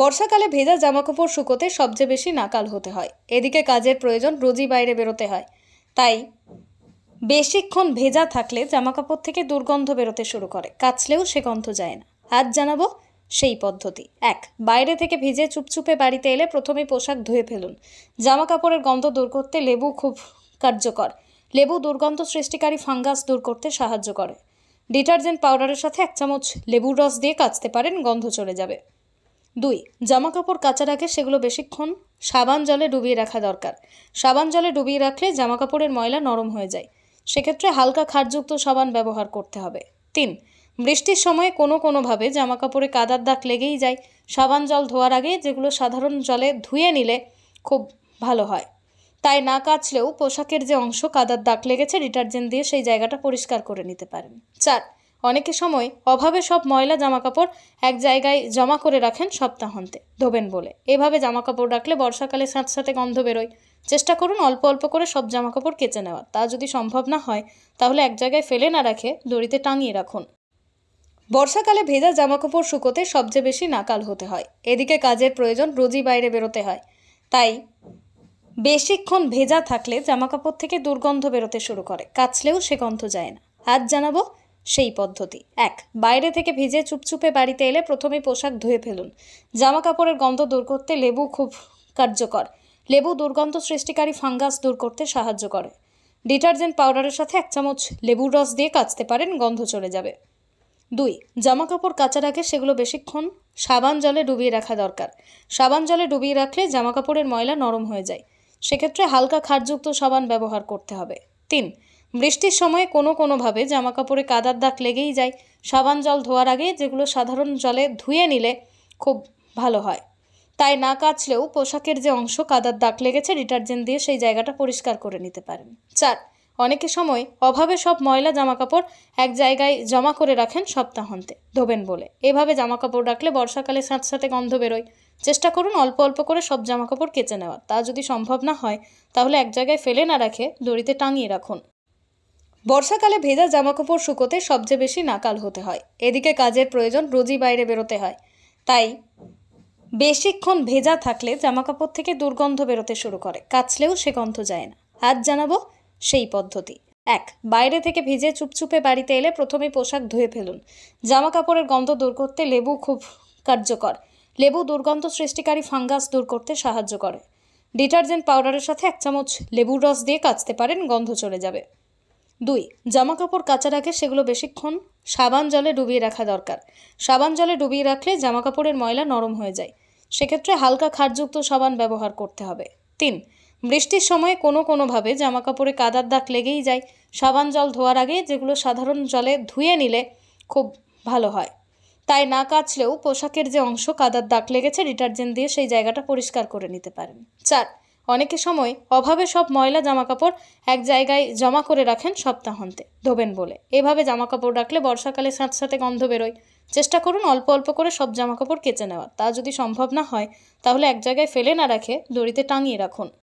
বর্ষাকালে ভেজা জামাকাপড় শুকোতে সবচেয়ে বেশি নাকাল হতে হয় এদিকে কাজের প্রয়োজন রোজই বাইরে বেরোতে হয় তাই বেশিক্ষণ ভেজা থাকলে জামাকাপড় থেকে দুর্গন্ধ বেরোতে শুরু করে কাচলেও সে গন্ধ যায় না আজ জানাবো সেই পদ্ধতি এক বাইরে থেকে ভিজে চুপচুপে বাড়িতে এলে প্রথমে পোশাক ধুয়ে ফেলুন জামা কাপড়ের গন্ধ দূর করতে লেবু খুব কার্যকর লেবু দুর্গন্ধ সৃষ্টিকারী ফাঙ্গাস দূর করতে সাহায্য করে ডিটারজেন্ট পাউডারের সাথে এক চামচ লেবুর রস দিয়ে কাচতে পারেন গন্ধ চলে যাবে দুই জামা কাপড় কাচার আগে সেগুলো বেশিক্ষণ সাবান জলে ডুবিয়ে রাখা দরকার সাবান জলে ডুবিয়ে রাখলে জামা কাপড়ের ময়লা নরম হয়ে যায় সেক্ষেত্রে হালকা খারযুক্ত সাবান ব্যবহার করতে হবে তিন বৃষ্টির সময়ে কোনো কোনোভাবে জামা কাপড়ে কাদার দাগ লেগেই যায় সাবান জল ধোয়ার আগে যেগুলো সাধারণ জলে ধুয়ে নিলে খুব ভালো হয় তাই না কাচলেও পোশাকের যে অংশ কাদার দাগ লেগেছে ডিটারজেন্ট দিয়ে সেই জায়গাটা পরিষ্কার করে নিতে পারেন চার অনেকে সময় অভাবে সব ময়লা জামাকাপড় এক জায়গায় জমা করে রাখেন সপ্তাহান্তে ধোবেন বলে এভাবে জামাকাপড় রাখলে বর্ষাকালে সাথে গন্ধ বেরোয় চেষ্টা করুন অল্প অল্প করে সব জামাকাপড় কেচে নেওয়া তা যদি সম্ভব না হয় তাহলে এক জায়গায় ফেলে না রাখে দড়িতে টাঙিয়ে রাখুন বর্ষাকালে ভেজা জামাকাপড় শুকোতে সবচেয়ে বেশি নাকাল হতে হয় এদিকে কাজের প্রয়োজন রোজই বাইরে বেরোতে হয় তাই বেশিক্ষণ ভেজা থাকলে জামাকাপড় থেকে দুর্গন্ধ বেরোতে শুরু করে কাচলেও সে গন্ধ যায় না আজ জানাবো সেই পদ্ধতি এক বাইরে থেকে ভিজে চুপচুপে বাড়িতে এলে প্রথমে পোশাক ধুয়ে ফেলুন জামা কাপড়ের গন্ধ দূর করতে লেবু খুব কার্যকর লেবু দুর্গন্ধ সৃষ্টিকারী ফাঙ্গাস দূর করতে সাহায্য করে ডিটারজেন্ট পাউডারের সাথে এক চামচ লেবুর রস দিয়ে কাচতে পারেন গন্ধ চলে যাবে দুই জামা কাপড় কাচার আগে সেগুলো বেশিক্ষণ সাবান জলে ডুবিয়ে রাখা দরকার সাবান জলে ডুবিয়ে রাখলে জামা কাপড়ের ময়লা নরম হয়ে যায় সেক্ষেত্রে হালকা খারযুক্ত সাবান ব্যবহার করতে হবে তিন বৃষ্টির সময় কোনো কোনোভাবে জামাকাপড়ে কাদার দাগ লেগেই যায় সাবান জল ধোয়ার আগে যেগুলো সাধারণ জলে ধুয়ে নিলে খুব ভালো হয় তাই না কাচলেও পোশাকের যে অংশ কাদার দাগ লেগেছে ডিটারজেন্ট দিয়ে সেই জায়গাটা পরিষ্কার করে নিতে পারেন চার অনেকে সময় অভাবে সব ময়লা জামাকাপড় এক জায়গায় জমা করে রাখেন সপ্তাহান্তে ধোবেন বলে এভাবে জামাকাপড় রাখলে বর্ষাকালে সাথে গন্ধ বেরোয় চেষ্টা করুন অল্প অল্প করে সব জামাকাপড় কেচে নেওয়া তা যদি সম্ভব না হয় তাহলে এক জায়গায় ফেলে না রাখে দড়িতে টাঙিয়ে রাখুন বর্ষাকালে ভেজা জামাকাপড় শুকোতে সবচেয়ে বেশি নাকাল হতে হয় এদিকে কাজের প্রয়োজন রোজই বাইরে বেরোতে হয় তাই বেশিক্ষণ ভেজা থাকলে জামাকাপড় থেকে দুর্গন্ধ বেরোতে শুরু করে কাচলেও সে গন্ধ যায় না আজ জানাবো সেই পদ্ধতি এক বাইরে থেকে ভিজে চুপচুপে বাড়িতে এলে প্রথমে পোশাক ধুয়ে ফেলুন জামা কাপড়ের গন্ধ দূর করতে লেবু খুব কার্যকর লেবু দুর্গন্ধ সৃষ্টিকারী ফাঙ্গাস দূর করতে সাহায্য করে ডিটারজেন্ট পাউডারের সাথে এক চামচ লেবুর রস দিয়ে কাচতে পারেন গন্ধ চলে যাবে দুই জামা কাপড় কাচার আগে সেগুলো বেশিক্ষণ সাবান জলে ডুবিয়ে রাখা দরকার সাবান জলে ডুবিয়ে রাখলে জামা কাপড়ের ময়লা নরম হয়ে যায় সেক্ষেত্রে হালকা খারযুক্ত সাবান ব্যবহার করতে হবে তিন বৃষ্টির সময় কোনো কোনোভাবে জামা কাপড়ে কাদার দাগ লেগেই যায় সাবান জল ধোয়ার আগে যেগুলো সাধারণ জলে ধুয়ে নিলে খুব ভালো হয় তাই না কাচলেও পোশাকের যে অংশ কাদার দাগ লেগেছে ডিটারজেন্ট দিয়ে সেই জায়গাটা পরিষ্কার করে নিতে পারেন চার অনেকে সময় অভাবে সব ময়লা জামাকাপড় এক জায়গায় জমা করে রাখেন সপ্তাহান্তে ধোবেন বলে এভাবে জামাকাপড় রাখলে বর্ষাকালে সাথে গন্ধ বেরোয় চেষ্টা করুন অল্প অল্প করে সব জামাকাপড় কেচে নেওয়া তা যদি সম্ভব না হয় তাহলে এক জায়গায় ফেলে না রাখে দড়িতে টাঙিয়ে রাখুন